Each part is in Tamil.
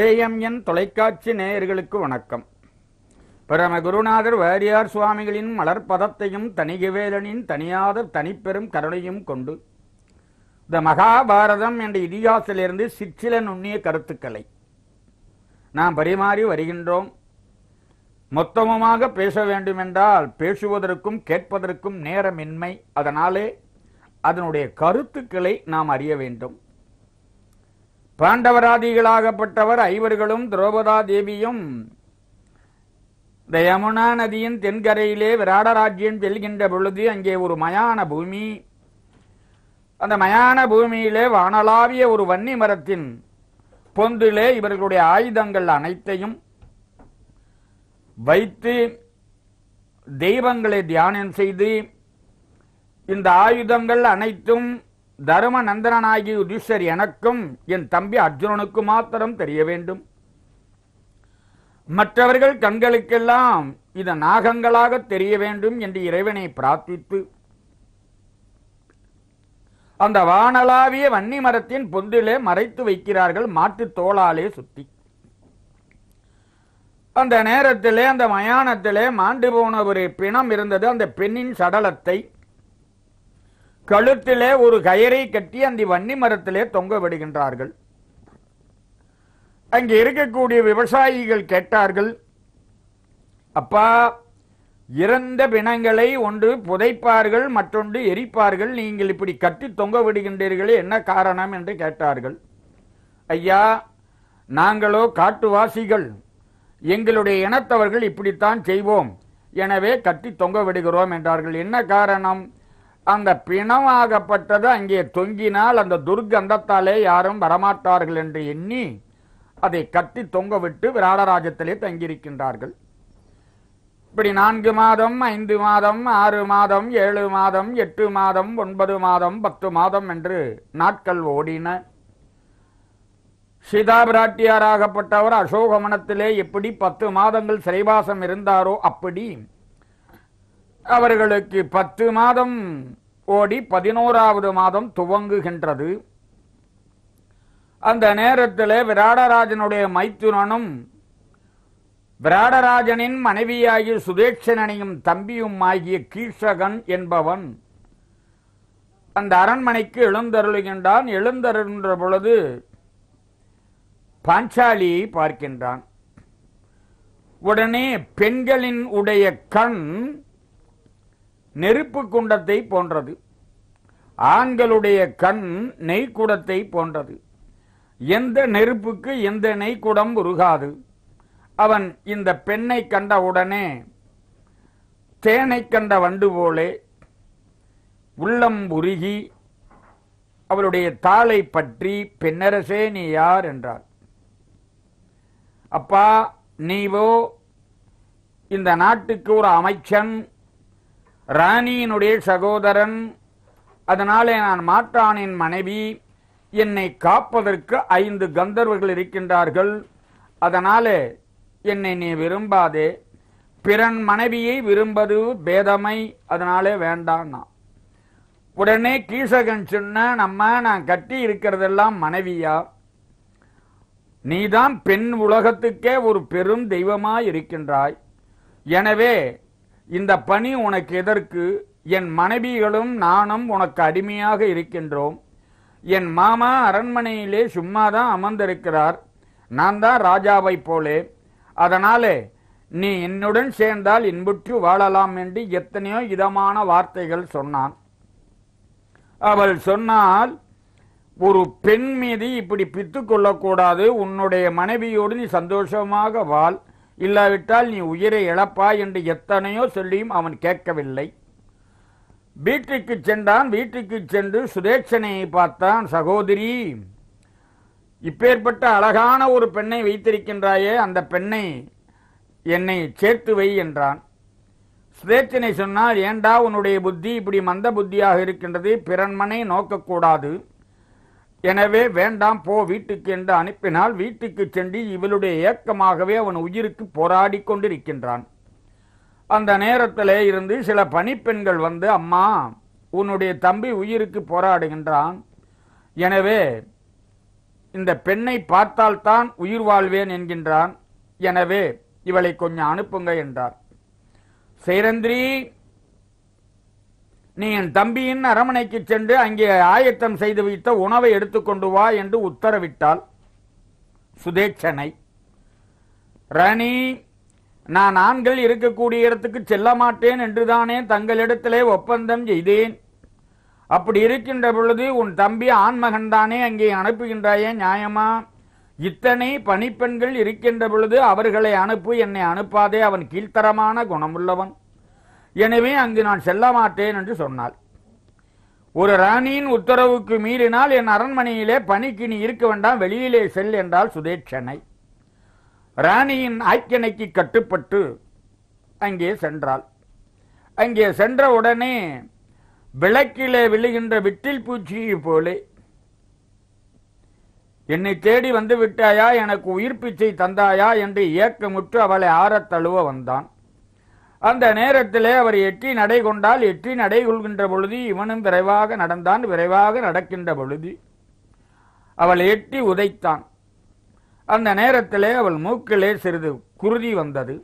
ஏஎம்என் தொலைக்காட்சி நேயர்களுக்கு வணக்கம் பிரம குருநாதர் வாரியார் சுவாமிகளின் மலர்பதத்தையும் தனிகவேலனின் தனியாத தனிப்பெரும் கருணையும் கொண்டு இந்த மகாபாரதம் என்ற இதிகாசிலிருந்து சிற்சில நுண்ணிய கருத்துக்களை நாம் பரிமாறி வருகின்றோம் மொத்தமுமாக பேச வேண்டுமென்றால் பேசுவதற்கும் கேட்பதற்கும் நேரமின்மை அதனாலே அதனுடைய கருத்துக்களை நாம் அறிய வேண்டும் பாண்டவராதிகளாகப்பட்டவர் ஐவர்களும் திரௌபதா தேவியும் இந்த யமுனா நதியின் தென்கரையிலே விராடராஜ்யம் செல்கின்ற பொழுது அங்கே ஒரு மயான பூமி அந்த மயான பூமியிலே வானலாவிய ஒரு வன்னி மரத்தின் பொந்திலே இவர்களுடைய ஆயுதங்கள் அனைத்தையும் வைத்து தெய்வங்களை தியானம் செய்து இந்த ஆயுதங்கள் அனைத்தும் தரும நந்தனாகி யுதிஷர் எனக்கும் என் தம்பி அர்ஜுனனுக்கு மாத்திரம் தெரிய வேண்டும் மற்றவர்கள் கண்களுக்கெல்லாம் இது நாகங்களாக தெரிய வேண்டும் என்று இறைவனை பிரார்த்தித்து அந்த வானலாவிய வன்னி மரத்தின் பொந்திலே மறைத்து வைக்கிறார்கள் மாட்டு தோளாலே சுத்தி அந்த நேரத்திலே அந்த மயானத்திலே மாண்டு போன ஒரு பிணம் இருந்தது அந்த பெண்ணின் சடலத்தை கழுத்திலே ஒரு கயரை கட்டி அந்த வன்னி மரத்திலே தொங்க விடுகின்றார்கள் அங்கே இருக்கக்கூடிய விவசாயிகள் கேட்டார்கள் அப்பா இறந்த பிணங்களை ஒன்று புதைப்பார்கள் மற்றொன்று எரிப்பார்கள் நீங்கள் இப்படி கட்டி தொங்க விடுகின்றீர்களே என்ன காரணம் என்று கேட்டார்கள் ஐயா நாங்களோ காட்டுவாசிகள் எங்களுடைய இனத்தவர்கள் இப்படித்தான் செய்வோம் எனவே கட்டி தொங்க விடுகிறோம் என்றார்கள் என்ன காரணம் அந்த பிணமாகப்பட்டது அங்கே தொங்கினால் அந்த துர்க்கந்தத்தாலே யாரும் வரமாட்டார்கள் என்று எண்ணி அதை கட்டி தொங்க விட்டு விராடராஜத்திலே தங்கியிருக்கின்றார்கள் இப்படி நான்கு மாதம் ஐந்து மாதம் ஆறு மாதம் ஏழு மாதம் எட்டு மாதம் ஒன்பது மாதம் பத்து மாதம் என்று நாட்கள் ஓடின சீதா பிராட்டியாராகப்பட்டவர் அசோகவனத்திலே எப்படி பத்து மாதங்கள் சிறைவாசம் இருந்தாரோ அப்படி அவர்களுக்கு பத்து மாதம் ஓடி பதினோராவது மாதம் துவங்குகின்றது அந்த நேரத்தில் விராடராஜனுடைய மைத்துனனும் விராடராஜனின் மனைவியாகிய சுதேட்சணனையும் தம்பியும் ஆகிய கீஷகன் என்பவன் அந்த அரண்மனைக்கு எழுந்தருளுகின்றான் எழுந்தருகின்ற பொழுது பாஞ்சாலியை பார்க்கின்றான் உடனே பெண்களின் உடைய கண் நெருப்பு குண்டத்தை போன்றது ஆண்களுடைய கண் நெய்க்குடத்தை போன்றது எந்த நெருப்புக்கு எந்த நெய்க்குடம் உருகாது அவன் இந்த பெண்ணை கண்ட உடனே தேனை கண்ட வண்டு போலே உள்ளம் உருகி அவளுடைய தாளை பற்றி பெண்ணரசே நீ யார் என்றார் அப்பா நீவோ இந்த நாட்டுக்கு ஒரு அமைச்சன் ராணியினுடைய சகோதரன் அதனாலே நான் மாற்றானின் மனைவி என்னை காப்பதற்கு ஐந்து கந்தர்வர்கள் இருக்கின்றார்கள் அதனாலே என்னை நீ விரும்பாதே பிறன் மனைவியை விரும்பது பேதமை அதனாலே வேண்டான்னா உடனே கீசகன் சொன்ன நம்ம நான் கட்டி இருக்கிறதெல்லாம் மனைவியா நீதான் பெண் உலகத்துக்கே ஒரு பெரும் தெய்வமாய் இருக்கின்றாய் எனவே இந்த பணி உனக்கு எதற்கு என் மனைவிகளும் நானும் உனக்கு அடிமையாக இருக்கின்றோம் என் மாமா அரண்மனையிலே சும்மாதான் அமர்ந்திருக்கிறார் நான் தான் ராஜாவை போலே அதனாலே நீ என்னுடன் சேர்ந்தால் இன்புற்று வாழலாம் என்று எத்தனையோ இதமான வார்த்தைகள் சொன்னான் அவள் சொன்னால் ஒரு பெண் மீது இப்படி பித்து கொள்ளக்கூடாது உன்னுடைய மனைவியோடு நீ சந்தோஷமாக வாழ் இல்லாவிட்டால் நீ உயிரை இழப்பாய் என்று எத்தனையோ சொல்லியும் அவன் கேட்கவில்லை வீட்டுக்கு சென்றான் வீட்டுக்கு சென்று சுதேட்சனையை பார்த்தான் சகோதரி இப்பேற்பட்ட அழகான ஒரு பெண்ணை வைத்திருக்கின்றாயே அந்த பெண்ணை என்னை சேர்த்து வை என்றான் சுதேட்சனை சொன்னால் ஏண்டா உன்னுடைய புத்தி இப்படி மந்த புத்தியாக இருக்கின்றது பிறன்மனை நோக்கக்கூடாது எனவே வேண்டாம் போ வீட்டுக்கு என்று அனுப்பினால் வீட்டுக்கு சென்று இவளுடைய ஏக்கமாகவே அவன் உயிருக்கு போராடி கொண்டிருக்கின்றான் அந்த நேரத்திலே இருந்து சில பணிப்பெண்கள் வந்து அம்மா உன்னுடைய தம்பி உயிருக்கு போராடுகின்றான் எனவே இந்த பெண்ணை பார்த்தால்தான் உயிர் வாழ்வேன் என்கின்றான் எனவே இவளை கொஞ்சம் அனுப்புங்க என்றார் சைரந்திரி நீ என் தம்பியின் அரமனைக்கு சென்று அங்கே ஆயத்தம் செய்து வைத்த உணவை எடுத்துக்கொண்டு வா என்று உத்தரவிட்டாள் சுதேட்சனை ரணி நான் ஆண்கள் இருக்கக்கூடிய இடத்துக்கு செல்ல மாட்டேன் என்றுதானே தங்களிடத்திலே ஒப்பந்தம் செய்தேன் அப்படி இருக்கின்ற பொழுது உன் தம்பி ஆண்மகன் தானே அங்கே அனுப்புகின்றாயே நியாயமா இத்தனை பணிப்பெண்கள் இருக்கின்ற பொழுது அவர்களை அனுப்பு என்னை அனுப்பாதே அவன் கீழ்த்தரமான குணமுள்ளவன் எனவே அங்கு நான் செல்ல மாட்டேன் என்று சொன்னாள் ஒரு ராணியின் உத்தரவுக்கு மீறினால் என் அரண்மனையிலே பணிக்கு நீ இருக்க வேண்டாம் வெளியிலே செல் என்றால் சுதேட்சனை ராணியின் ஆக்கணைக்கு கட்டுப்பட்டு அங்கே சென்றாள் அங்கே சென்ற உடனே விளக்கிலே விழுகின்ற விட்டில் பூச்சியை போலே என்னை தேடி வந்து விட்டாயா எனக்கு உயிர் தந்தாயா என்று ஏக்கமுற்று அவளை ஆற தழுவ வந்தான் அந்த நேரத்திலே அவர் எட்டி நடை கொண்டால் எட்டி நடை கொள்கின்ற பொழுது இவனும் விரைவாக நடந்தான் விரைவாக நடக்கின்ற பொழுது அவள் எட்டி உதைத்தான் அந்த நேரத்திலே அவள் மூக்கிலே சிறிது குருதி வந்தது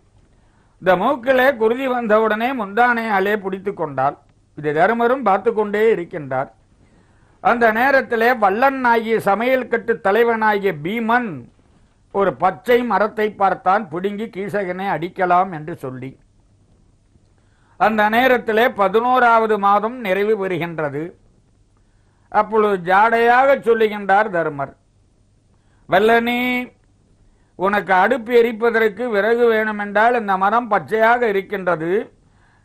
இந்த மூக்கிலே குருதி வந்தவுடனே முந்தானையாலே பிடித்து கொண்டாள் இது தருமரும் பார்த்து கொண்டே இருக்கின்றார் அந்த நேரத்திலே வல்லன் ஆகிய சமையல் கட்டு தலைவனாகிய பீமன் ஒரு பச்சை மரத்தை பார்த்தான் பிடுங்கி கீசகனை அடிக்கலாம் என்று சொல்லி அந்த நேரத்திலே பதினோராவது மாதம் நிறைவு பெறுகின்றது அப்பொழுது ஜாடையாக சொல்லுகின்றார் தர்மர் வல்லனி உனக்கு அடுப்பு எரிப்பதற்கு விறகு வேணுமென்றால் இந்த மரம் பச்சையாக இருக்கின்றது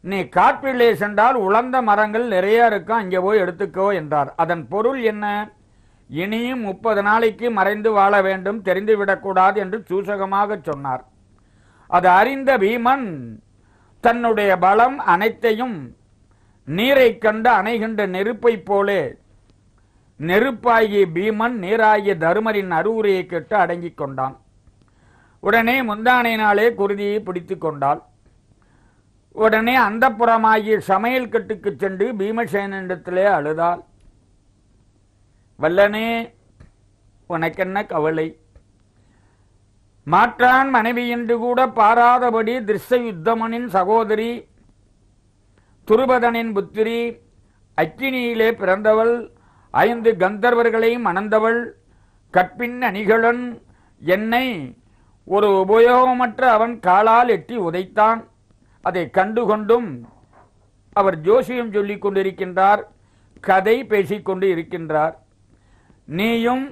நீ காட்டிலே சென்றால் உலர்ந்த மரங்கள் நிறைய இருக்கும் அங்கே போய் எடுத்துக்கோ என்றார் அதன் பொருள் என்ன இனியும் முப்பது நாளைக்கு மறைந்து வாழ வேண்டும் தெரிந்துவிடக்கூடாது என்று சூசகமாக சொன்னார் அது அறிந்த பீமன் தன்னுடைய பலம் அனைத்தையும் நீரை கண்டு அணைகின்ற நெருப்பைப் போலே நெருப்பாகிய பீமன் நீராகிய தருமரின் அறிவுரையை கேட்டு அடங்கிக் கொண்டான் உடனே முந்தானையினாலே குருதியை பிடித்து கொண்டாள் உடனே அந்த புறமாகிய சமையல் கட்டுக்கு சென்று பீமசேனிடத்திலே அழுதாள் வல்லனே உனக்கென்ன கவலை மாற்றான் மனைவி என்று கூட பாராதபடி திருஷ்ய யுத்தமனின் சகோதரி துருபதனின் புத்திரி அக்கினியிலே பிறந்தவள் ஐந்து கந்தர்வர்களை மணந்தவள் கற்பின் அணிகளன் என்னை ஒரு உபயோகமற்ற அவன் காலால் எட்டி உதைத்தான் அதை கண்டுகொண்டும் அவர் ஜோசியம் சொல்லிக் கொண்டிருக்கின்றார் கதை பேசிக்கொண்டு இருக்கின்றார் நீயும்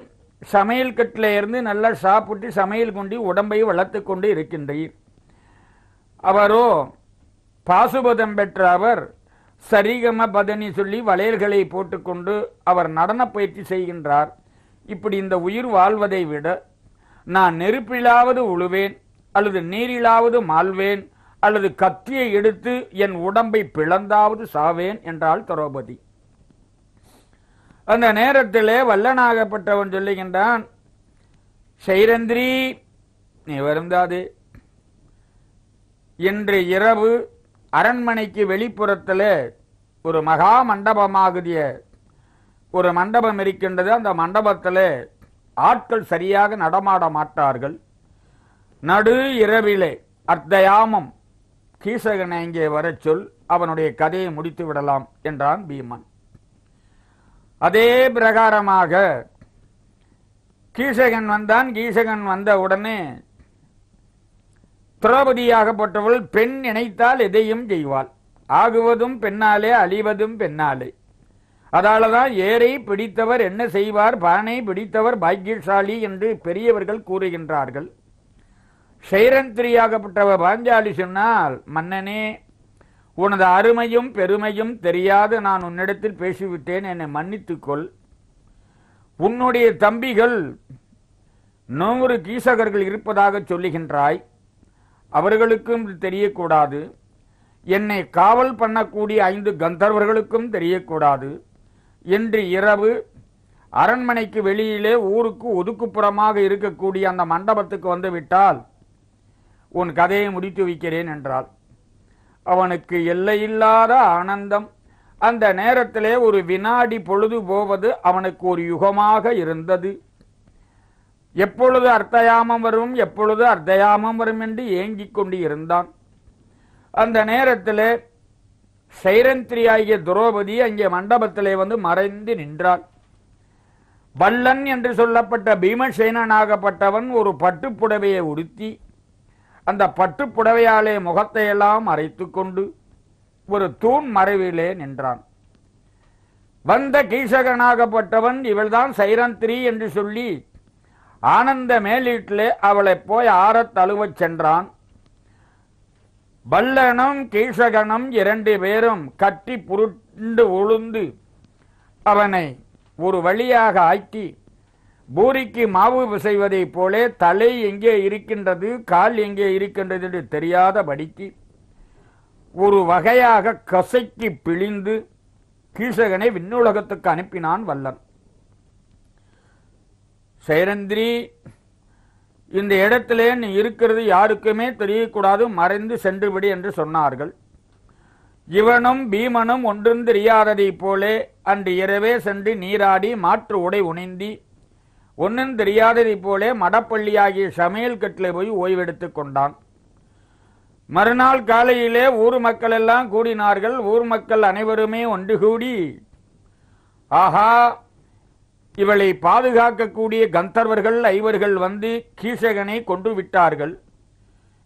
சமையல் கட்டில் இருந்து நல்லா சாப்பிட்டு சமையல் கொண்டு உடம்பை வளர்த்து கொண்டு இருக்கின்றீர் அவரோ பாசுபதம் பெற்ற அவர் சரிகம பதனி சொல்லி வளையல்களை போட்டுக்கொண்டு அவர் நடன பயிற்சி செய்கின்றார் இப்படி இந்த உயிர் வாழ்வதை விட நான் நெருப்பிலாவது உழுவேன் அல்லது நீரிலாவது மாழ்வேன் அல்லது கத்தியை எடுத்து என் உடம்பை பிளந்தாவது சாவேன் என்றாள் திரௌபதி அந்த நேரத்திலே வல்லனாகப்பட்டவன் சொல்லுகின்றான் சைரந்திரி நீ வருந்தாதே இன்று இரவு அரண்மனைக்கு வெளிப்புறத்தில் ஒரு மகா மண்டபமாகிய ஒரு மண்டபம் இருக்கின்றது அந்த மண்டபத்தில் ஆட்கள் சரியாக நடமாட மாட்டார்கள் நடு இரவிலே அர்த்தயாமம் கீசகனை இங்கே வரச் சொல் அவனுடைய கதையை முடித்து விடலாம் என்றான் பீமன் அதே பிரகாரமாக கீசகன் வந்தான் கீசகன் வந்த உடனே திரௌபதியாகப்பட்டவள் பெண் நினைத்தால் எதையும் செய்வாள் ஆகுவதும் பெண்ணாலே அழிவதும் பெண்ணாலே அதால தான் ஏரை பிடித்தவர் என்ன செய்வார் பானை பிடித்தவர் பாக்கியசாலி என்று பெரியவர்கள் கூறுகின்றார்கள் சைரந்திரியாகப்பட்டவர் பாஞ்சாலி சொன்னால் மன்னனே உனது அருமையும் பெருமையும் தெரியாது நான் உன்னிடத்தில் பேசிவிட்டேன் என்னை மன்னித்துக்கொள் உன்னுடைய தம்பிகள் நூறு கீசகர்கள் இருப்பதாக சொல்லுகின்றாய் அவர்களுக்கும் தெரியக்கூடாது என்னை காவல் பண்ணக்கூடிய ஐந்து கந்தர்வர்களுக்கும் தெரியக்கூடாது என்று இரவு அரண்மனைக்கு வெளியிலே ஊருக்கு ஒதுக்குப்புறமாக இருக்கக்கூடிய அந்த மண்டபத்துக்கு வந்துவிட்டால் உன் கதையை முடித்து வைக்கிறேன் என்றாள் அவனுக்கு எல்லையில்லாத ஆனந்தம் அந்த நேரத்திலே ஒரு வினாடி பொழுது போவது அவனுக்கு ஒரு யுகமாக இருந்தது எப்பொழுது அர்த்தயாமம் வரும் எப்பொழுது அர்த்தயாமம் வரும் என்று ஏங்கிக் கொண்டு இருந்தான் அந்த நேரத்தில் சைரந்திரி ஆகிய துரோபதி அங்கே மண்டபத்திலே வந்து மறைந்து நின்றாள் வல்லன் என்று சொல்லப்பட்ட பீமசேனனாகப்பட்டவன் ஒரு பட்டுப்புடவையை உடுத்தி அந்த பட்டு புடவையாலே முகத்தையெல்லாம் அரைத்து கொண்டு ஒரு தூண் மறைவிலே நின்றான் வந்த கீசகனாகப்பட்டவன் இவள்தான் சைரந்திரி என்று சொல்லி ஆனந்த மேலீட்டிலே அவளை போய் ஆறத் தழுவச் சென்றான் வல்லனும் கீசகனும் இரண்டு பேரும் கட்டி புருண்டு உளுந்து அவனை ஒரு வழியாக ஆக்கி பூரிக்கு மாவு செய்வதைப் போலே தலை எங்கே இருக்கின்றது கால் எங்கே இருக்கின்றது என்று தெரியாத படிக்கு ஒரு வகையாக கசைக்கு பிழிந்து கீசகனை விண்ணுலகத்துக்கு அனுப்பினான் வல்லன் சைரந்திரி இந்த இடத்திலே நீ இருக்கிறது யாருக்குமே தெரியக்கூடாது மறைந்து சென்றுவிடு என்று சொன்னார்கள் இவனும் பீமனும் ஒன்றும் தெரியாததைப் போலே அன்று இரவே சென்று நீராடி மாற்று உடை உணிந்தி ஒன்றும் தெரியாததை போலே மடப்பள்ளியாகிய சமையல் கட்டில் போய் ஓய்வெடுத்து கொண்டான் மறுநாள் காலையிலே ஊர் மக்கள் எல்லாம் கூடினார்கள் ஊர் மக்கள் அனைவருமே ஒன்று கூடி ஆஹா இவளை பாதுகாக்கக்கூடிய கந்தர்வர்கள் ஐவர்கள் வந்து கீசகனை கொண்டு விட்டார்கள்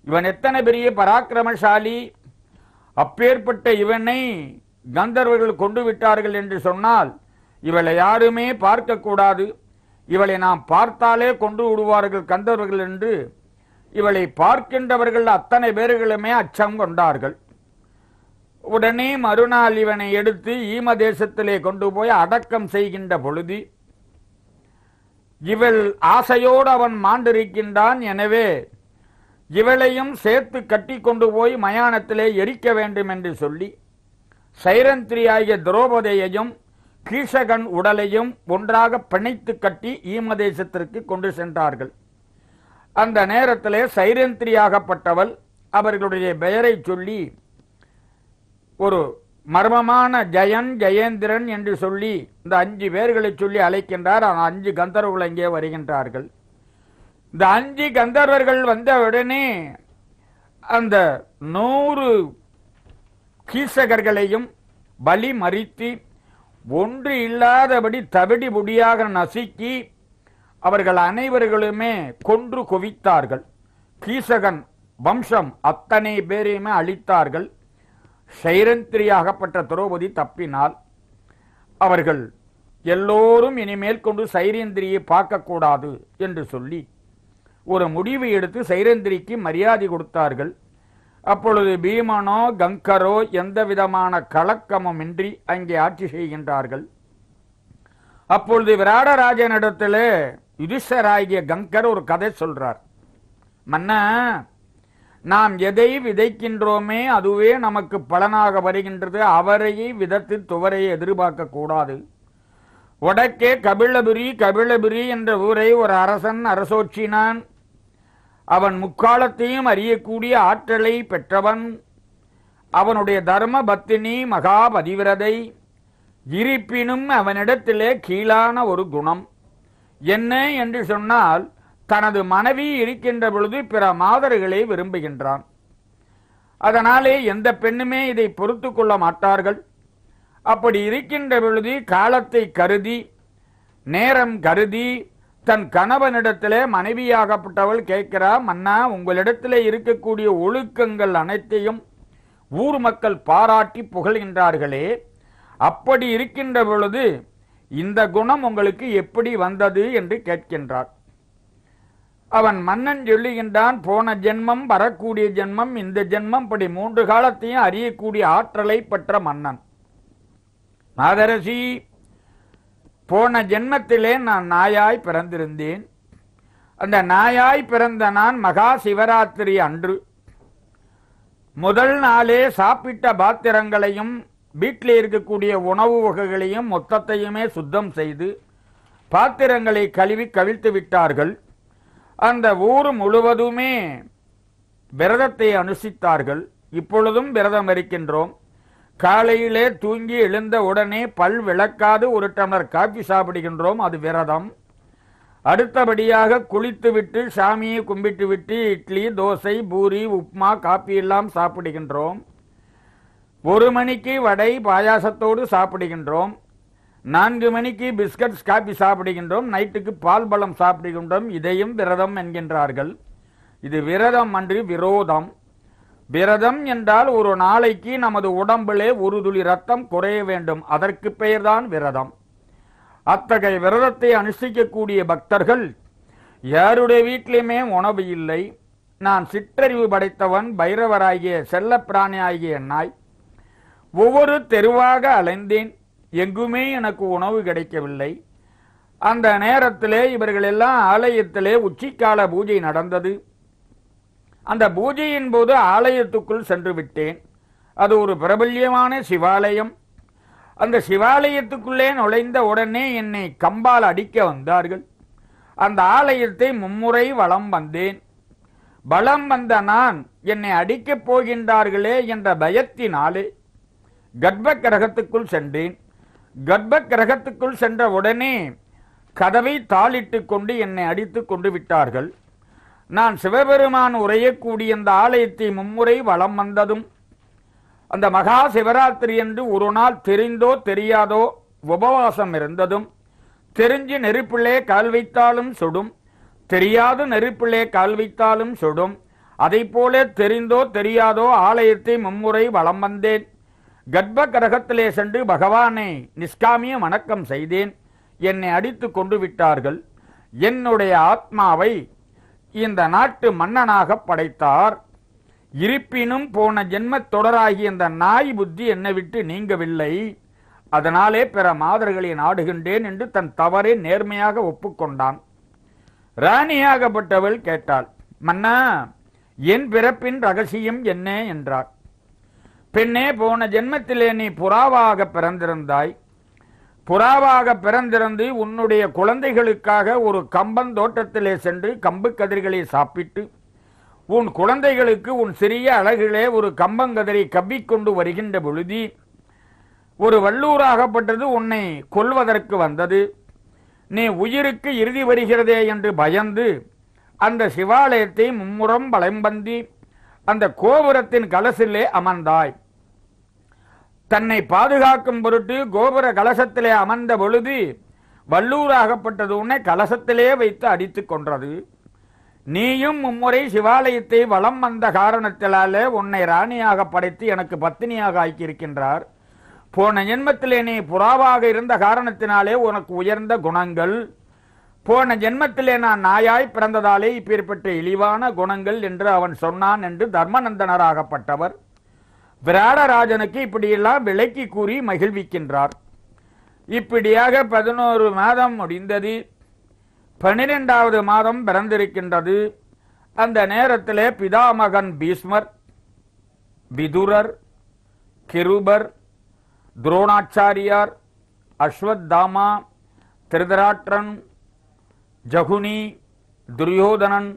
இவன் எத்தனை பெரிய பராக்கிரமசாலி அப்பேற்பட்ட இவனை கந்தர்வர்கள் கொண்டு விட்டார்கள் என்று சொன்னால் இவளை யாருமே பார்க்கக்கூடாது இவளை நாம் பார்த்தாலே கொண்டு விடுவார்கள் கந்தவர்கள் என்று இவளை பார்க்கின்றவர்கள் அத்தனை பேர்களுமே அச்சம் கொண்டார்கள் உடனே மறுநாள் இவனை எடுத்து ஈம தேசத்திலே கொண்டு போய் அடக்கம் செய்கின்ற பொழுது இவள் ஆசையோடு அவன் மாண்டிருக்கின்றான் எனவே இவளையும் சேர்த்து கட்டி கொண்டு போய் மயானத்திலே எரிக்க வேண்டும் என்று சொல்லி சைரந்திரியாகிய திரௌபதியையும் கீஷகன் உடலையும் ஒன்றாக பிணைத்து கட்டி ஈமதேசத்திற்கு கொண்டு சென்றார்கள் அந்த நேரத்திலே சைரந்திரியாகப்பட்டவள் அவர்களுடைய பெயரை சொல்லி ஒரு மர்மமான ஜெயன் ஜெயேந்திரன் என்று சொல்லி இந்த அஞ்சு பேர்களை சொல்லி அழைக்கின்றார் ஆனால் அஞ்சு கந்தர்வர்கள் அங்கே வருகின்றார்கள் இந்த அஞ்சு கந்தர்வர்கள் வந்த உடனே அந்த நூறு கீசகர்களையும் பலி மறித்து ஒன்று இல்லாதபடி தவிடி முடியாக நசுக்கி அவர்கள் அனைவர்களுமே கொன்று குவித்தார்கள் கீசகன் வம்சம் அத்தனை பேரையுமே அழித்தார்கள் சைரந்திரியாகப்பட்ட திரௌபதி தப்பினால் அவர்கள் எல்லோரும் இனிமேல் கொண்டு சைரேந்திரியை பார்க்கக்கூடாது என்று சொல்லி ஒரு முடிவு எடுத்து சைரேந்திரிக்கு மரியாதை கொடுத்தார்கள் அப்பொழுது பீமனோ கங்கரோ எந்த விதமான கலக்கமுமின்றி அங்கே ஆட்சி செய்கின்றார்கள் அப்பொழுது விராடராஜனிடத்தில் யுதிஷராகிய கங்கர் ஒரு கதை சொல்றார் மன்ன நாம் எதை விதைக்கின்றோமே அதுவே நமக்கு பலனாக வருகின்றது அவரையே விதத்து துவரையை எதிர்பார்க்க கூடாது வடக்கே கபிலபுரி கபிலபுரி என்ற ஊரை ஒரு அரசன் அரசோற்றினான் அவன் முக்காலத்தையும் அறியக்கூடிய ஆற்றலை பெற்றவன் அவனுடைய தர்ம பத்தினி மகாபதிவிரதை இருப்பினும் அவனிடத்திலே கீழான ஒரு குணம் என்ன என்று சொன்னால் தனது மனைவி இருக்கின்ற பொழுது பிற மாதர்களை விரும்புகின்றான் அதனாலே எந்த பெண்ணுமே இதை பொறுத்து கொள்ள மாட்டார்கள் அப்படி இருக்கின்ற பொழுது காலத்தை கருதி நேரம் கருதி தன் கணவனிடத்திலே மனைவியாகப்பட்டவள் கேட்கிறா மன்னா உங்களிடத்திலே இருக்கக்கூடிய ஒழுக்கங்கள் அனைத்தையும் ஊர் மக்கள் பாராட்டி புகழ்கின்றார்களே அப்படி இருக்கின்ற பொழுது இந்த குணம் உங்களுக்கு எப்படி வந்தது என்று கேட்கின்றார் அவன் மன்னன் சொல்லுகின்றான் போன ஜென்மம் வரக்கூடிய ஜென்மம் இந்த ஜென்மம் படி மூன்று காலத்தையும் அறியக்கூடிய ஆற்றலை பெற்ற மன்னன் மாதரசி போன ஜென்மத்திலே நான் நாயாய் பிறந்திருந்தேன் அந்த நாயாய் பிறந்த நான் மகா சிவராத்திரி அன்று முதல் நாளே சாப்பிட்ட பாத்திரங்களையும் வீட்டில் இருக்கக்கூடிய உணவு வகைகளையும் மொத்தத்தையுமே சுத்தம் செய்து பாத்திரங்களை கழுவி கவிழ்த்து விட்டார்கள் அந்த ஊர் முழுவதுமே விரதத்தை அனுசித்தார்கள் இப்பொழுதும் விரதம் இருக்கின்றோம் காலையிலே தூங்கி எழுந்த உடனே பல் விளக்காது ஒரு டம்ளர் காஃபி சாப்பிடுகின்றோம் அது விரதம் அடுத்தபடியாக குளித்துவிட்டு சாமியை கும்பிட்டு விட்டு இட்லி தோசை பூரி உப்மா காப்பி எல்லாம் சாப்பிடுகின்றோம் ஒரு மணிக்கு வடை பாயாசத்தோடு சாப்பிடுகின்றோம் நான்கு மணிக்கு பிஸ்கட்ஸ் காப்பி சாப்பிடுகின்றோம் நைட்டுக்கு பால் பழம் சாப்பிடுகின்றோம் இதையும் விரதம் என்கின்றார்கள் இது விரதம் அன்று விரோதம் விரதம் என்றால் ஒரு நாளைக்கு நமது உடம்பிலே ஒரு துளி ரத்தம் குறைய வேண்டும் அதற்கு பெயர்தான் விரதம் அத்தகைய விரதத்தை அனுஷ்டிக்கக்கூடிய பக்தர்கள் யாருடைய வீட்டிலையுமே உணவு இல்லை நான் சிற்றறிவு படைத்தவன் பைரவராகிய செல்லப்பிராணி ஆகிய நாய் ஒவ்வொரு தெருவாக அலைந்தேன் எங்குமே எனக்கு உணவு கிடைக்கவில்லை அந்த நேரத்திலே இவர்களெல்லாம் ஆலயத்திலே உச்சிக்கால பூஜை நடந்தது அந்த பூஜையின் போது ஆலயத்துக்குள் சென்று விட்டேன் அது ஒரு பிரபல்யமான சிவாலயம் அந்த சிவாலயத்துக்குள்ளே நுழைந்த உடனே என்னை கம்பால் அடிக்க வந்தார்கள் அந்த ஆலயத்தை மும்முறை வளம் வந்தேன் பலம் வந்த நான் என்னை அடிக்கப் போகின்றார்களே என்ற பயத்தினாலே கர்ப்ப கிரகத்துக்குள் சென்றேன் கர்ப்ப கிரகத்துக்குள் சென்ற உடனே கதவை தாளிட்டு கொண்டு என்னை அடித்து கொண்டு விட்டார்கள் நான் சிவபெருமான் உரையக்கூடிய அந்த ஆலயத்தை மும்முறை வளம் வந்ததும் அந்த மகா சிவராத்திரி என்று ஒரு நாள் தெரிந்தோ தெரியாதோ உபவாசம் இருந்ததும் தெரிஞ்சு நெருப்பிள்ளே கால் வைத்தாலும் சுடும் தெரியாது நெருப்பிள்ளே கால் வைத்தாலும் சுடும் அதை போல தெரிந்தோ தெரியாதோ ஆலயத்தை மும்முறை வளம் வந்தேன் கர்ப்ப கிரகத்திலே சென்று பகவானை நிஷ்காமிய வணக்கம் செய்தேன் என்னை அடித்து கொண்டு விட்டார்கள் என்னுடைய ஆத்மாவை இந்த நாட்டு மன்னனாக படைத்தார் இருப்பினும் போன ஜென்மத் தொடராகி இந்த நாய் புத்தி என்னை விட்டு நீங்கவில்லை அதனாலே பிற மாதர்களை நாடுகின்றேன் என்று தன் தவறை நேர்மையாக ஒப்புக்கொண்டான் ராணியாகப்பட்டவள் கேட்டாள் மன்னா என் பிறப்பின் ரகசியம் என்ன என்றார் பெண்ணே போன ஜென்மத்திலே நீ புறாவாக பிறந்திருந்தாய் புறாவாக பிறந்திருந்து உன்னுடைய குழந்தைகளுக்காக ஒரு கம்பன் தோட்டத்திலே சென்று கம்பு கதிர்களை சாப்பிட்டு உன் குழந்தைகளுக்கு உன் சிறிய அழகிலே ஒரு கம்பங்கதிரை கவ்விக்கொண்டு வருகின்ற பொழுதி ஒரு வல்லூராகப்பட்டது உன்னை கொல்வதற்கு வந்தது நீ உயிருக்கு இறுதி வருகிறதே என்று பயந்து அந்த சிவாலயத்தை மும்முறம் வளைம்பந்தி அந்த கோபுரத்தின் கலசிலே அமர்ந்தாய் தன்னை பாதுகாக்கும் பொருட்டு கோபுர கலசத்திலே அமர்ந்த பொழுது வல்லூராகப்பட்டது உன்னை கலசத்திலே வைத்து அடித்து கொன்றது நீயும் மும்முறை சிவாலயத்தை வளம் வந்த காரணத்தினாலே உன்னை ராணியாக படைத்து எனக்கு பத்தினியாக ஆக்கியிருக்கின்றார் போன ஜென்மத்திலே நீ புறாவாக இருந்த காரணத்தினாலே உனக்கு உயர்ந்த குணங்கள் போன ஜென்மத்திலே நான் நாயாய் பிறந்ததாலே இப்பேற்பட்ட இழிவான குணங்கள் என்று அவன் சொன்னான் என்று தர்மநந்தனராகப்பட்டவர் விராடராஜனுக்கு இப்படியெல்லாம் விளக்கி கூறி மகிழ்விக்கின்றார் இப்படியாக பதினோரு மாதம் முடிந்தது பனிரெண்டாவது மாதம் பிறந்திருக்கின்றது அந்த நேரத்தில் பிதாமகன் பீஷ்மர் விதுரர் கிருபர் துரோணாச்சாரியார் அஸ்வத்தாமா திருதராற்றன் ஜகுனி துரியோதனன்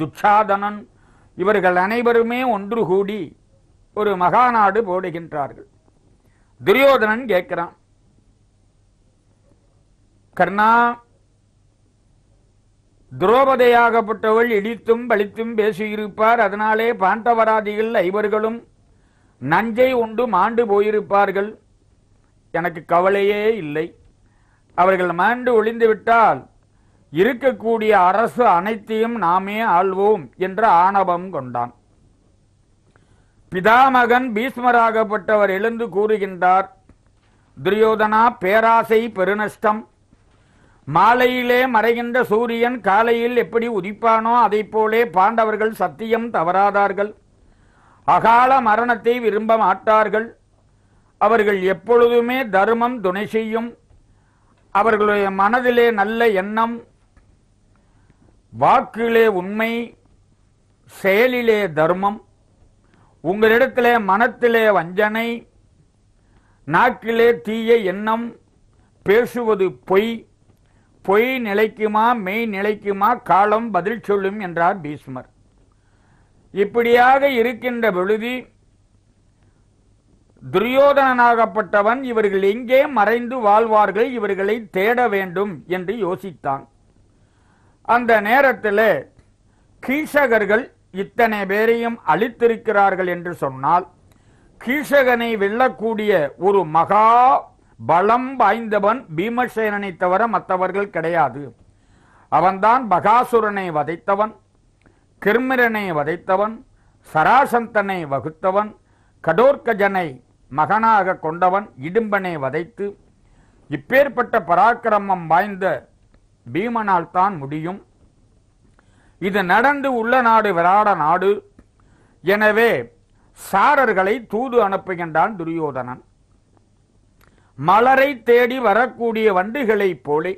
துச்சாதனன் இவர்கள் அனைவருமே ஒன்று கூடி ஒரு மகாநாடு போடுகின்றார்கள் துரியோதனன் கேட்கிறான் கர்ணா துரோபதையாகப்பட்டவள் இடித்தும் பழித்தும் பேசியிருப்பார் அதனாலே பாண்டவராதிகள் ஐவர்களும் நஞ்சை உண்டு மாண்டு போயிருப்பார்கள் எனக்கு கவலையே இல்லை அவர்கள் மாண்டு ஒளிந்து விட்டால் இருக்கக்கூடிய அரசு அனைத்தையும் நாமே ஆள்வோம் என்ற ஆணவம் கொண்டான் பிதாமகன் பீஷ்மராகப்பட்டவர் எழுந்து கூறுகின்றார் துரியோதனா பேராசை பெருநஷ்டம் மாலையிலே மறைகின்ற சூரியன் காலையில் எப்படி உதிப்பானோ அதை போலே பாண்டவர்கள் சத்தியம் தவறாதார்கள் அகால மரணத்தை விரும்ப மாட்டார்கள் அவர்கள் எப்பொழுதுமே தர்மம் துணை செய்யும் அவர்களுடைய மனதிலே நல்ல எண்ணம் வாக்கிலே உண்மை செயலிலே தர்மம் உங்களிடத்திலே மனத்திலே வஞ்சனை நாக்கிலே தீய எண்ணம் பேசுவது பொய் பொய் நிலைக்குமா மெய் நிலைக்குமா காலம் பதில் சொல்லும் என்றார் பீஷ்மர் இப்படியாக இருக்கின்ற பொழுது துரியோதனனாகப்பட்டவன் இவர்கள் எங்கே மறைந்து வாழ்வார்கள் இவர்களை தேட வேண்டும் என்று யோசித்தான் அந்த நேரத்தில் கீசகர்கள் இத்தனை பேரையும் அழித்திருக்கிறார்கள் என்று சொன்னால் கீஷகனை வெல்லக்கூடிய ஒரு மகா பலம் வாய்ந்தவன் பீமசேனனை தவிர மற்றவர்கள் கிடையாது அவன்தான் பகாசுரனை வதைத்தவன் கிருமிரனை வதைத்தவன் சராசந்தனை வகுத்தவன் கடோர்கஜனை மகனாக கொண்டவன் இடும்பனை வதைத்து இப்பேற்பட்ட பராக்கிரமம் வாய்ந்த பீமனால் தான் முடியும் இது நடந்து உள்ள நாடு விராட நாடு எனவே சாரர்களை தூது அனுப்புகின்றான் துரியோதனன் மலரை தேடி வரக்கூடிய வண்டிகளைப் போலே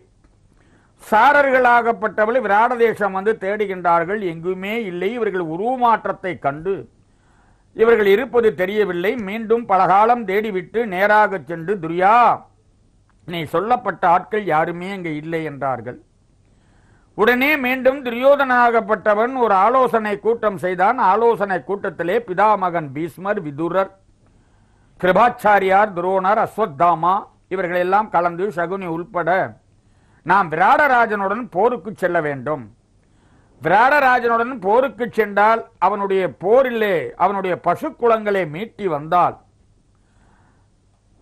சாரர்களாகப்பட்டவர்கள் விராட தேசம் வந்து தேடுகின்றார்கள் எங்குமே இல்லை இவர்கள் உருமாற்றத்தை கண்டு இவர்கள் இருப்பது தெரியவில்லை மீண்டும் பலகாலம் தேடிவிட்டு நேராக சென்று துரியா நீ சொல்லப்பட்ட ஆட்கள் யாருமே அங்கே இல்லை என்றார்கள் உடனே மீண்டும் துரியோதனாகப்பட்டவன் ஒரு ஆலோசனை கூட்டம் செய்தான் ஆலோசனை கூட்டத்திலே பிதாமகன் பீஸ்மர் விதுரர் கிருபாச்சாரியார் துரோணர் அஸ்வத்தாமா எல்லாம் கலந்து சகுனி உள்பட நாம் விராடராஜனுடன் போருக்கு செல்ல வேண்டும் விராடராஜனுடன் போருக்கு சென்றால் அவனுடைய போரிலே அவனுடைய பசு குளங்களை மீட்டி வந்தால்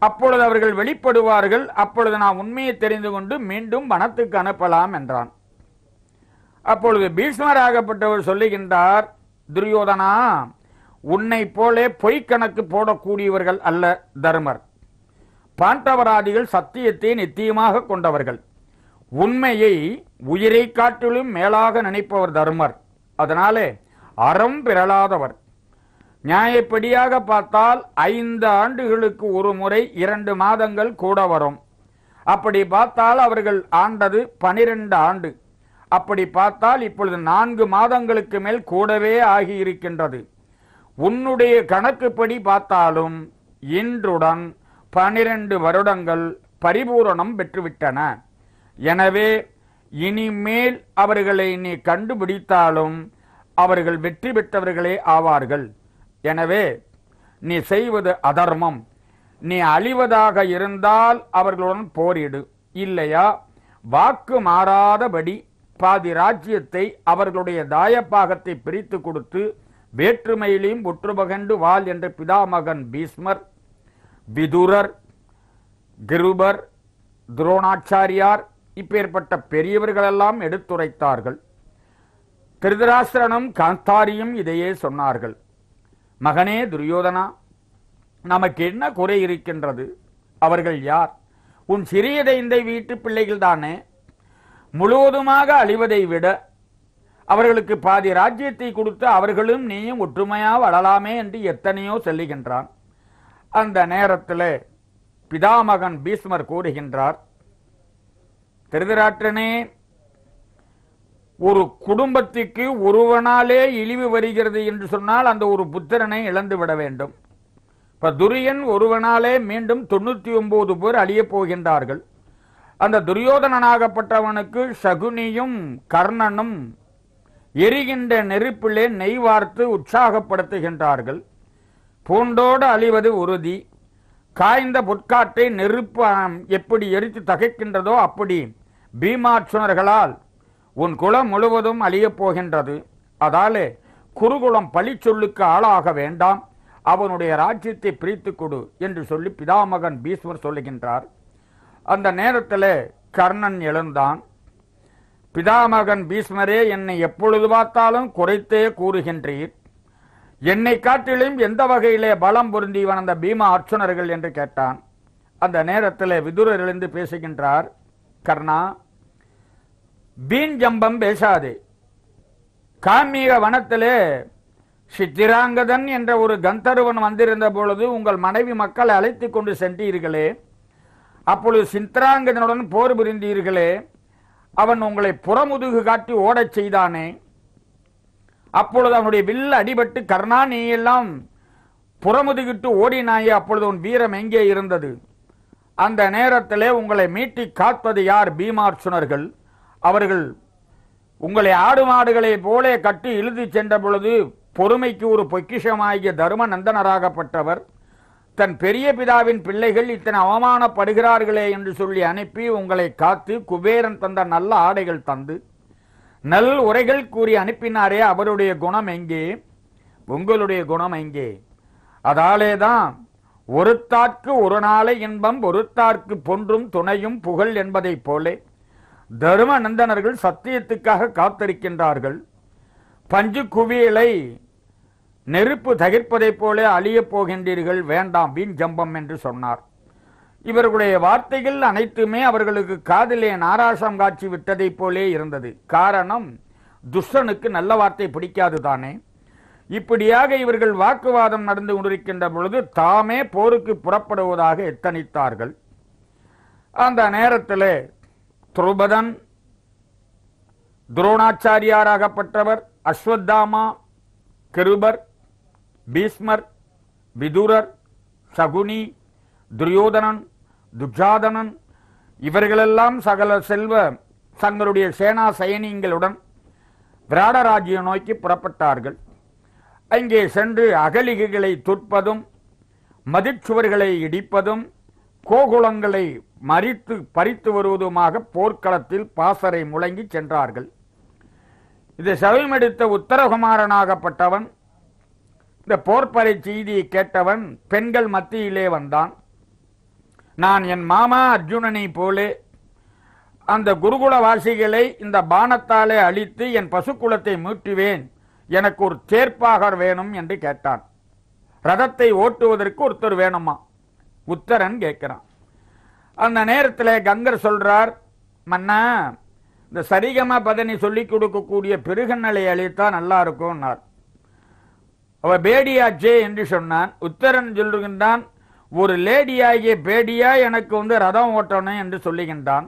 அப்பொழுது அவர்கள் வெளிப்படுவார்கள் அப்பொழுது நாம் உண்மையை தெரிந்து கொண்டு மீண்டும் வனத்துக்கு அனுப்பலாம் என்றான் அப்பொழுது பீஷ்மர் ஆகப்பட்டவர் சொல்லுகின்றார் துரியோதனா உன்னை போலே பொய்க்கணக்கு போடக்கூடியவர்கள் அல்ல தர்மர் பாண்டவராதிகள் சத்தியத்தை நித்தியமாக கொண்டவர்கள் உண்மையை உயிரை காட்டிலும் மேலாக நினைப்பவர் தர்மர் அதனாலே அறம் பிறளாதவர் நியாயப்படியாக பார்த்தால் ஐந்து ஆண்டுகளுக்கு ஒரு முறை இரண்டு மாதங்கள் கூட வரும் அப்படி பார்த்தால் அவர்கள் ஆண்டது பனிரெண்டு ஆண்டு அப்படி பார்த்தால் இப்பொழுது நான்கு மாதங்களுக்கு மேல் கூடவே ஆகியிருக்கின்றது உன்னுடைய கணக்குப்படி பார்த்தாலும் இன்றுடன் பனிரெண்டு வருடங்கள் பரிபூரணம் பெற்றுவிட்டன எனவே இனிமேல் அவர்களை நீ கண்டுபிடித்தாலும் அவர்கள் வெற்றி பெற்றவர்களே ஆவார்கள் எனவே நீ செய்வது அதர்மம் நீ அழிவதாக இருந்தால் அவர்களுடன் போரிடு இல்லையா வாக்கு மாறாதபடி பாதி ராஜ்யத்தை அவர்களுடைய தாயப்பாகத்தை பிரித்து கொடுத்து வேற்றுமையிலையும் ஒற்றுமகண்டு வால் என்ற பிதாமகன் பீஸ்மர் விதுரர் கிருபர் துரோணாச்சாரியார் இப்பேற்பட்ட பெரியவர்களெல்லாம் எடுத்துரைத்தார்கள் திருதராசிரனும் காந்தாரியும் இதையே சொன்னார்கள் மகனே துரியோதனா நமக்கு என்ன குறை இருக்கின்றது அவர்கள் யார் உன் சிறிய இந்த வீட்டு பிள்ளைகள் தானே முழுவதுமாக அழிவதை விட அவர்களுக்கு பாதி ராஜ்யத்தை கொடுத்து அவர்களும் நீயும் ஒற்றுமையாக வளலாமே என்று எத்தனையோ சொல்லுகின்றான் அந்த நேரத்தில் பிதாமகன் பீஸ்மர் கூறுகின்றார் திருதராற்றனே ஒரு குடும்பத்துக்கு ஒருவனாலே இழிவு வருகிறது என்று சொன்னால் அந்த ஒரு புத்திரனை இழந்து விட வேண்டும் இப்ப துரியன் ஒருவனாலே மீண்டும் தொண்ணூற்றி ஒன்பது பேர் அழியப் போகின்றார்கள் அந்த துரியோதனனாகப்பட்டவனுக்கு சகுனியும் கர்ணனும் எரிகின்ற நெருப்பிலே நெய் வார்த்து உற்சாகப்படுத்துகின்றார்கள் பூண்டோடு அழிவது உறுதி காய்ந்த பொற்காட்டை நெருப்பு எப்படி எரித்து தகைக்கின்றதோ அப்படி பீமாட்சுனர்களால் உன் குலம் முழுவதும் அழியப் போகின்றது அதாலே குருகுலம் பழி சொல்லுக்கு ஆளாக வேண்டாம் அவனுடைய ராஜ்யத்தை பிரித்து கொடு என்று சொல்லி பிதாமகன் பீஸ்வர் சொல்லுகின்றார் அந்த நேரத்தில் கர்ணன் எழுந்தான் பிதாமகன் பீஷ்மரே என்னை எப்பொழுது பார்த்தாலும் குறைத்தே கூறுகின்றீர் என்னை காட்டிலும் எந்த வகையிலே பலம் பொருந்தி வந்த பீமா அர்ச்சுனர்கள் என்று கேட்டான் அந்த நேரத்தில் விதுரர் எழுந்து பேசுகின்றார் கர்ணா பீன் ஜம்பம் பேசாதே காமீக வனத்திலே சித்திராங்கதன் என்ற ஒரு கந்தருவன் வந்திருந்த பொழுது உங்கள் மனைவி மக்களை அழைத்துக் கொண்டு சென்றீர்களே அப்பொழுது சித்திராங்கதனுடன் போர் புரிந்தீர்களே அவன் உங்களை புறமுதுகு காட்டி ஓடச் செய்தானே அப்பொழுது அவனுடைய வில் அடிபட்டு கர்ணா நீ எல்லாம் புறமுதுகிட்டு ஓடினாயே அப்பொழுது உன் வீரம் எங்கே இருந்தது அந்த நேரத்திலே உங்களை மீட்டி காப்பது யார் பீமார்ச்சுனர்கள் அவர்கள் உங்களை ஆடு மாடுகளை போலே கட்டி இழுதி சென்ற பொழுது பொறுமைக்கு ஒரு பொக்கிஷமாகிய தர்ம நந்தனராகப்பட்டவர் தன் பெரிய பிதாவின் பிள்ளைகள் இத்தனை அவமானப்படுகிறார்களே என்று சொல்லி அனுப்பி உங்களை காத்து குபேரன் தந்த நல்ல ஆடைகள் தந்து நல் உரைகள் கூறி அனுப்பினாரே அவருடைய குணம் எங்கே உங்களுடைய குணம் எங்கே அதாலே தான் ஒருத்தார்க்கு ஒரு நாளை இன்பம் ஒருத்தார்க்கு பொன்றும் துணையும் புகழ் என்பதைப் போலே தர்ம நந்தனர்கள் சத்தியத்துக்காக காத்திருக்கின்றார்கள் பஞ்சு குவியலை நெருப்பு தகிர்ப்பதைப் போல அழியப் போகின்றீர்கள் வேண்டாம் வீண் ஜம்பம் என்று சொன்னார் இவர்களுடைய வார்த்தைகள் அனைத்துமே அவர்களுக்கு காதிலே நாராசம் காட்சி விட்டதைப் போலே இருந்தது காரணம் துஷ்டனுக்கு நல்ல வார்த்தை பிடிக்காது தானே இப்படியாக இவர்கள் வாக்குவாதம் நடந்து கொண்டிருக்கின்ற பொழுது தாமே போருக்கு புறப்படுவதாக எத்தனித்தார்கள் அந்த நேரத்தில் துருபதன் துரோணாச்சாரியாராகப்பட்டவர் அஸ்வத்தாமா கிருபர் பீஸ்மர் விதுரர் சகுனி துரியோதனன் துஜாதனன் இவர்களெல்லாம் சகல செல்வ தங்களுடைய சேனா சயனிங்களுடன் விராடராஜ்ய நோக்கி புறப்பட்டார்கள் அங்கே சென்று அகலிகைகளை துற்பதும் மதிச்சுவர்களை இடிப்பதும் கோகுலங்களை மறித்து பறித்து வருவதுமாக போர்க்களத்தில் பாசரை முழங்கி சென்றார்கள் இது செவமெடுத்த உத்தரகுமாரனாகப்பட்டவன் இந்த போர்ப்படை செய்தியை கேட்டவன் பெண்கள் மத்தியிலே வந்தான் நான் என் மாமா அர்ஜுனனை போலே அந்த குருகுலவாசிகளை இந்த பானத்தாலே அழித்து என் பசுக்குலத்தை மீட்டுவேன் எனக்கு ஒரு சேர்ப்பாகர் வேணும் என்று கேட்டான் ரதத்தை ஓட்டுவதற்கு ஒருத்தர் வேணுமா உத்தரன் கேட்கிறான் அந்த நேரத்தில் கங்கர் சொல்றார் மன்னா இந்த சரிகமா பதனி சொல்லிக் கொடுக்கக்கூடிய பெருகநிலை அழித்தா நல்லா இருக்கும்னார் அவ பேடியாச்சே என்று சொன்னான் உத்தரன் சொல்லுகின்றான் ஒரு லேடியாகிய பேடியா எனக்கு வந்து ரதம் ஓட்டணும் என்று சொல்லுகின்றான்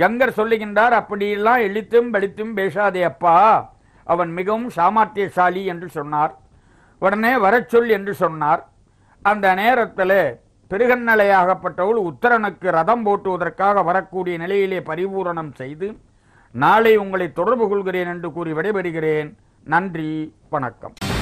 கங்கர் சொல்லுகின்றார் அப்படியெல்லாம் எழுத்தும் வெளித்தும் பேசாதே அப்பா அவன் மிகவும் சாமர்த்தியசாலி என்று சொன்னார் உடனே வரச்சொல் என்று சொன்னார் அந்த நேரத்தில் பெருகன்னலையாகப்பட்டவள் உத்தரனுக்கு ரதம் போட்டுவதற்காக வரக்கூடிய நிலையிலே பரிபூரணம் செய்து நாளை உங்களை தொடர்பு கொள்கிறேன் என்று கூறி விடைபெறுகிறேன் நன்றி வணக்கம்